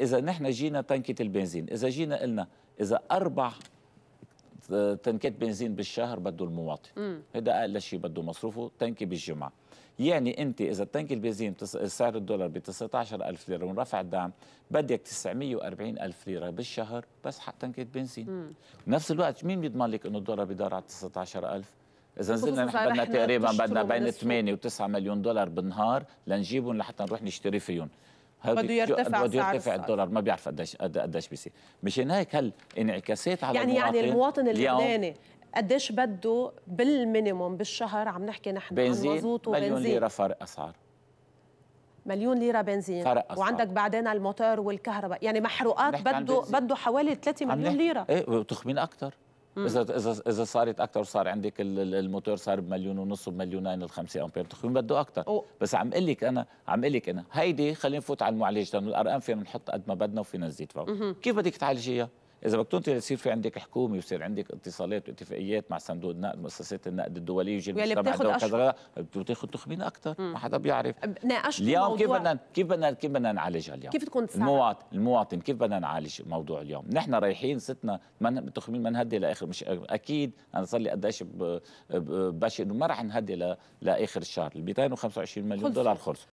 إذا نحن جينا تنكة البنزين إذا جينا قلنا إذا أربع آه، تنكات بنزين بالشهر بده المواطن هذا أقل شيء بده مصروفه تنكة بالجمعة يعني أنت إذا تنك البنزين سعر الدولار ب 19000 ليرة ورفع الدعم بدك 940 ألف ليرة بالشهر بس حق تنكة بنزين بنفس الوقت مين بيضمن لك أنه الدولار بيدار على 19000 اذا نزلنا نحن بدنا تقريبا بدنا بين 8 و9 مليون دولار بالنهار لنجيبهم لحتى نروح نشتري فيهم بده يرتفع بده يرتفع الدولار ما بيعرف قديش قديش بيصير مشان هيك هل انعكاسات على يعني يعني المواطن اللبناني قديش بده بالمينيموم بالشهر عم نحكي نحن بنزين عن مازوت وبنزين مليون ليره فرق اسعار مليون ليره بنزين فرق أسعار. وعندك بعدين الموتور والكهرباء يعني محروقات بده بده حوالي 3 مليون ليره ايه وتخمين اكثر اذا اذا اذا صارت اكثر صار عندك الموتور صار بمليون ونص ال الخمسة امبير تخوين بده اكثر بس عم اقول لك انا عم اقول لك انا هيدي خلينا نفوت على المعالجه لانه الارقام فينا نحط قد ما بدنا وفينا نزيد فوق كيف بدك تعالجيها اذا بدك تنتقل يصير في عندك حكومه ويصير عندك اتصالات واتفاقيات مع صندوق النقد مؤسسات النقد الدوليه وجيل المجتمع الدولي بتاخذ تخمين اكثر ما حدا بيعرف ناقشت اليوم كيف بدنا كيف بدنا كيف بدنا نعالجها اليوم كيف تكون المواطن المواطن كيف بدنا نعالج موضوع اليوم نحن رايحين ستنا من تخمين ما نهدي لاخر مش اكيد انا صار لي قديش بشي انه ما رح نهدي لاخر الشهر ال 225 مليون دولار خلص